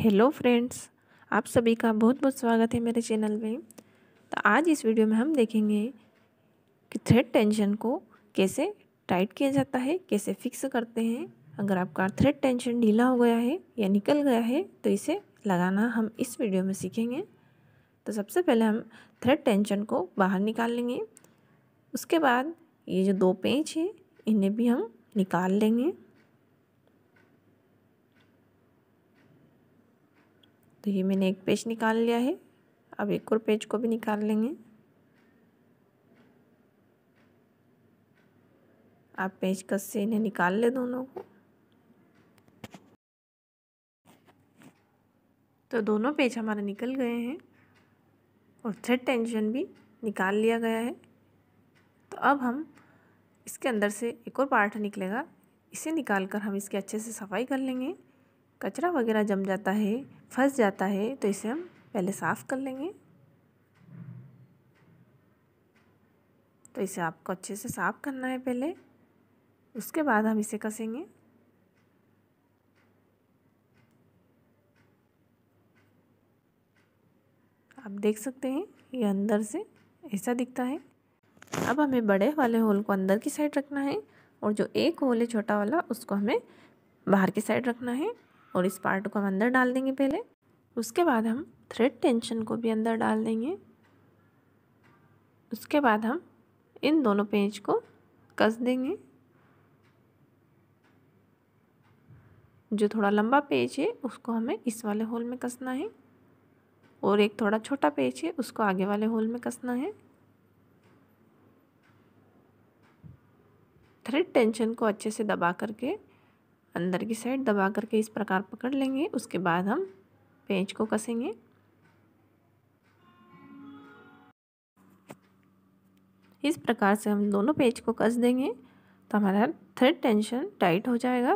hello friends आप सभी का बहुत बहुत स्वागत है मेरे चैनल में तो आज इस वीडियो में हम देखेंगे कि थ्रेड टेंशन को कैसे टाइट किया जाता है कैसे फिक्स करते हैं अगर आपका थ्रेड टेंशन ढीला हो गया है या निकल गया है तो इसे लगाना हम इस वीडियो में सीखेंगे तो सबसे पहले हम थ्रेड टेंशन को बाहर निकाल लेंगे उसके बाद ये जो दो पेंच है इन्हें भी हम निकाल लेंगे तो ये मैंने एक पेज निकाल लिया है अब एक और पेज को भी निकाल लेंगे आप पेज कस से इन्हें निकाल ले दोनों को तो दोनों पेज हमारे निकल गए हैं और थ्रेड टेंशन भी निकाल लिया गया है तो अब हम इसके अंदर से एक और पार्ट निकलेगा इसे निकाल कर हम इसकी अच्छे से सफाई कर लेंगे कचरा वगैरह जम जाता है फंस जाता है तो इसे हम पहले साफ़ कर लेंगे तो इसे आपको अच्छे से साफ़ करना है पहले उसके बाद हम इसे कसेंगे आप देख सकते हैं ये अंदर से ऐसा दिखता है अब हमें बड़े वाले होल को अंदर की साइड रखना है और जो एक होल है छोटा वाला उसको हमें बाहर की साइड रखना है और इस पार्ट को हम अंदर डाल देंगे पहले उसके बाद हम थ्रेड टेंशन को भी अंदर डाल देंगे उसके बाद हम इन दोनों पेज को कस देंगे जो थोड़ा लंबा पेज है उसको हमें इस वाले होल में कसना है और एक थोड़ा छोटा पेज है उसको आगे वाले होल में कसना है थ्रेड टेंशन को अच्छे से दबा करके अंदर की साइड दबा करके इस प्रकार पकड़ लेंगे उसके बाद हम पेंच को कसेंगे इस प्रकार से हम दोनों पेज को कस देंगे तो हमारा थ्रेड टेंशन टाइट हो जाएगा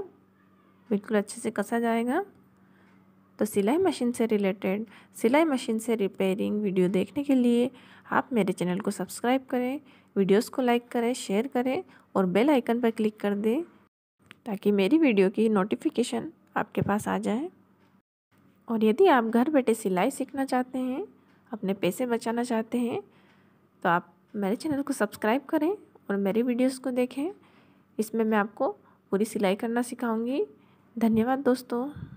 बिल्कुल अच्छे से कसा जाएगा तो सिलाई मशीन से रिलेटेड सिलाई मशीन से रिपेयरिंग वीडियो देखने के लिए आप मेरे चैनल को सब्सक्राइब करें वीडियोस को लाइक करें शेयर करें और बेल आइकन पर क्लिक कर दें ताकि मेरी वीडियो की नोटिफिकेशन आपके पास आ जाए और यदि आप घर बैठे सिलाई सीखना चाहते हैं अपने पैसे बचाना चाहते हैं तो आप मेरे चैनल को सब्सक्राइब करें और मेरी वीडियोस को देखें इसमें मैं आपको पूरी सिलाई करना सिखाऊंगी धन्यवाद दोस्तों